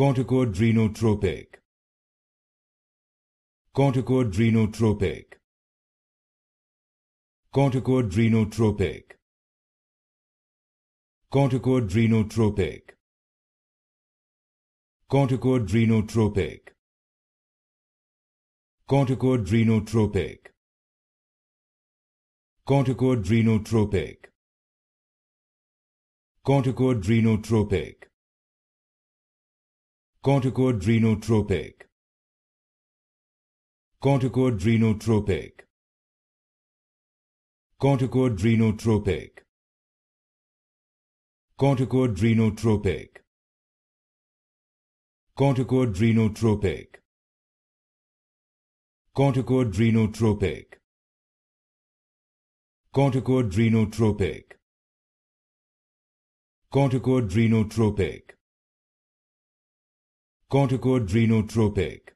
corticoadrenotropic corticoadrenotropic corticoadrenotropic corticoadrenotropic corticoadrenotropic corticoadrenotropic corticoadrenotropic corticoadrenotropic corticoadrenotropic corticoadrenotropic corticoadrenotropic corticoadrenotropic corticoadrenotropic corticoadrenotropic corticoadrenotropic corticoadrenotropic corticoadrenotropic